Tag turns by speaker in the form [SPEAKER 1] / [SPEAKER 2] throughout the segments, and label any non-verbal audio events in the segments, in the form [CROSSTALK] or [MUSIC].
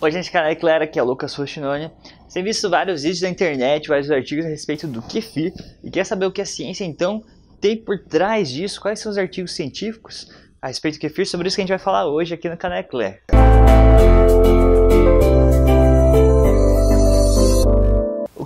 [SPEAKER 1] Oi gente, canal é Clara, aqui é Lucas Faustinoni. Tem visto vários vídeos na internet, vários artigos a respeito do kefir e quer saber o que a ciência então tem por trás disso, quais são os artigos científicos a respeito do kefir, sobre isso que a gente vai falar hoje aqui no canal é Clara.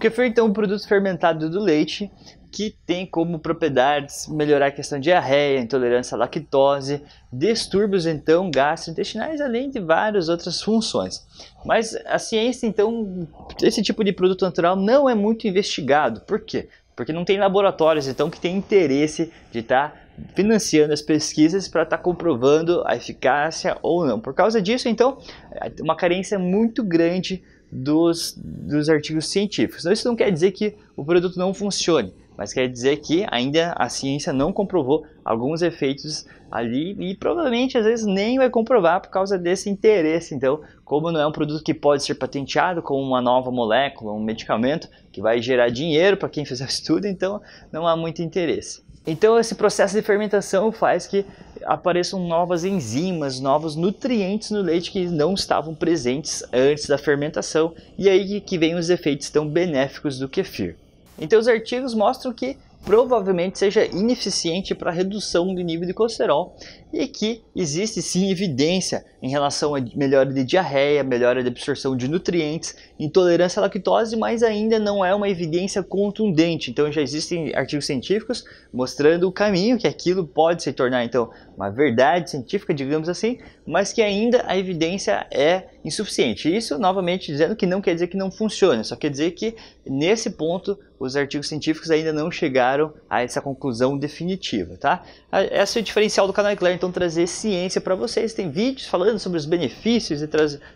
[SPEAKER 1] kefir, então, é um produto fermentado do leite que tem como propriedades melhorar a questão de diarreia, intolerância à lactose, distúrbios então gastrointestinais, além de várias outras funções. Mas a ciência então, esse tipo de produto natural não é muito investigado. Por quê? Porque não tem laboratórios então que tem interesse de estar tá financiando as pesquisas para estar tá comprovando a eficácia ou não. Por causa disso, então, é uma carência muito grande dos, dos artigos científicos. Então, isso não quer dizer que o produto não funcione, mas quer dizer que ainda a ciência não comprovou alguns efeitos ali e provavelmente às vezes nem vai comprovar por causa desse interesse. Então, como não é um produto que pode ser patenteado como uma nova molécula, um medicamento que vai gerar dinheiro para quem [LAUGHS] fizer o estudo, então não há muito interesse. Então, esse processo de fermentação faz que apareçam novas enzimas, novos nutrientes no leite que não estavam presentes antes da fermentação, e aí que vem os efeitos tão benéficos do kefir. Então os artigos mostram que provavelmente seja ineficiente para redução do nível de colesterol e que existe sim evidência em relação a melhora de diarreia, melhora de absorção de nutrientes, intolerância à lactose, mas ainda não é uma evidência contundente. Então já existem artigos científicos mostrando o caminho que aquilo pode se tornar então uma verdade científica, digamos assim, mas que ainda a evidência é insuficiente. Isso, novamente, dizendo que não quer dizer que não funcione, só quer dizer que, nesse ponto, os artigos científicos ainda não chegaram a essa conclusão definitiva, tá? Esse é o diferencial do canal Eclair, então, trazer ciência para vocês. Tem vídeos falando sobre os benefícios e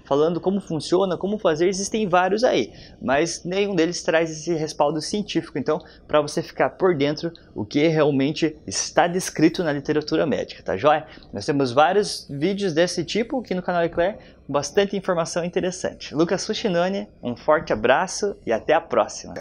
[SPEAKER 1] falando como funciona, como fazer, existem vários aí, mas nenhum deles traz esse respaldo científico, então, para você ficar por dentro o que realmente está descrito na literatura médica, tá joia? Nós temos vários vídeos desse tipo aqui no canal Eclair, com bastante informação interessante. Lucas Sushinani, um forte abraço e até a próxima!